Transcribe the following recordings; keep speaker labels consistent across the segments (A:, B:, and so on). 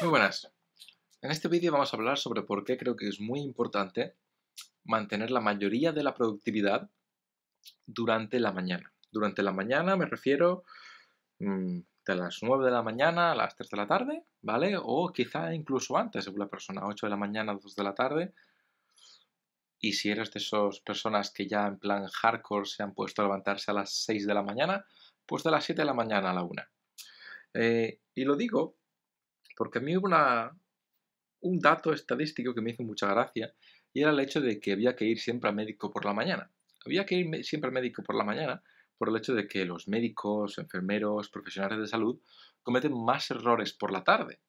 A: Muy buenas. En este vídeo vamos a hablar sobre por qué creo que es muy importante mantener la mayoría de la productividad durante la mañana. Durante la mañana me refiero mm, de las 9 de la mañana a las 3 de la tarde, ¿vale? O quizá incluso antes, según la persona, 8 de la mañana, 2 de la tarde. Y si eres de esas personas que ya en plan hardcore se han puesto a levantarse a las 6 de la mañana, pues de las 7 de la mañana a la 1. Eh, y lo digo porque a mí hubo un dato estadístico que me hizo mucha gracia y era el hecho de que había que ir siempre al médico por la mañana. Había que ir siempre al médico por la mañana por el hecho de que los médicos, enfermeros, profesionales de salud cometen más errores por la tarde.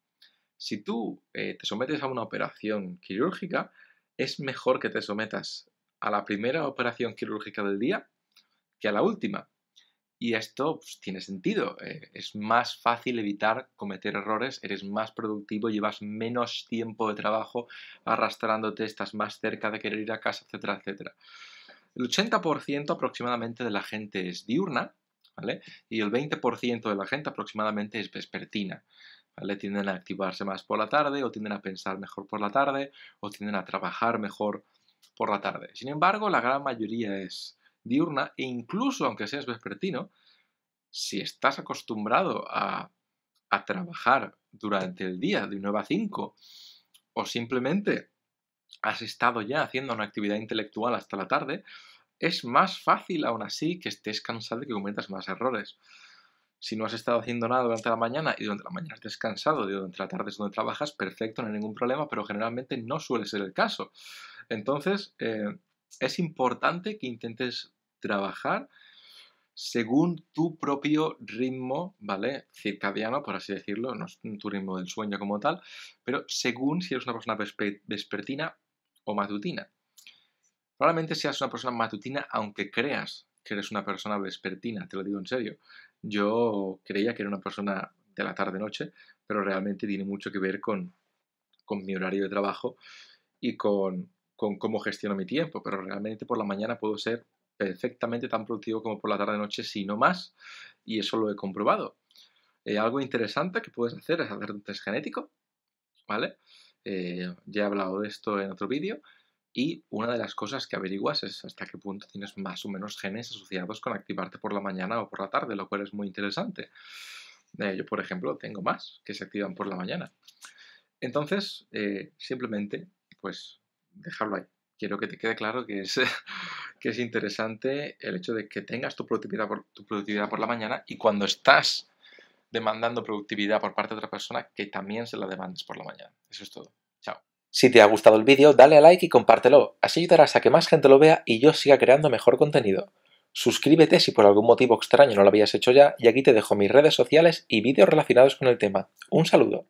A: Si tú eh, te sometes a una operación quirúrgica, es mejor que te sometas a la primera operación quirúrgica del día que a la última, y esto pues, tiene sentido. Eh, es más fácil evitar cometer errores, eres más productivo, llevas menos tiempo de trabajo arrastrándote, estás más cerca de querer ir a casa, etcétera, etcétera. El 80% aproximadamente de la gente es diurna, ¿vale? Y el 20% de la gente aproximadamente es vespertina. ¿Vale? Tienden a activarse más por la tarde o tienden a pensar mejor por la tarde o tienden a trabajar mejor por la tarde. Sin embargo, la gran mayoría es diurna e incluso aunque seas vespertino, si estás acostumbrado a, trabajar durante el día de 9 a 5 o simplemente has estado ya haciendo una actividad intelectual hasta la tarde, es más fácil aún así que estés cansado y que cometas más errores. Si no has estado haciendo nada durante la mañana y durante la mañana estés cansado y durante la tarde es donde trabajas, perfecto, no hay ningún problema, pero generalmente no suele ser el caso. Entonces, eh, es importante que intentes trabajar según tu propio ritmo, ¿vale? Circadiano, por así decirlo, no es tu ritmo del sueño como tal, pero según si eres una persona vespertina o matutina. Probablemente seas una persona matutina aunque creas que eres una persona vespertina, te lo digo en serio. Yo creía que era una persona de la tarde-noche, pero realmente tiene mucho que ver con, con mi horario de trabajo y con, con cómo gestiono mi tiempo, pero realmente por la mañana puedo ser perfectamente tan productivo como por la tarde-noche, si no más, y eso lo he comprobado. Eh, algo interesante que puedes hacer es hacer un test genético, ¿vale? Eh, ya he hablado de esto en otro vídeo, y una de las cosas que averiguas es hasta qué punto tienes más o menos genes asociados con activarte por la mañana o por la tarde, lo cual es muy interesante. Eh, yo, por ejemplo, tengo más que se activan por la mañana. Entonces, simplemente, pues dejarlo ahí. Quiero que te quede claro que es, que es interesante el hecho de que tengas tu productividad, por, tu productividad por la mañana y cuando estás demandando productividad por parte de otra persona, que también se la demandes por la mañana. Eso es todo. Chao. Si te ha gustado el vídeo, dale a like y compártelo. Así ayudarás a que más gente lo vea y yo siga creando mejor contenido. Suscríbete si por algún motivo extraño no lo habías hecho ya y aquí te dejo mis redes sociales y vídeos relacionados con el tema. Un saludo.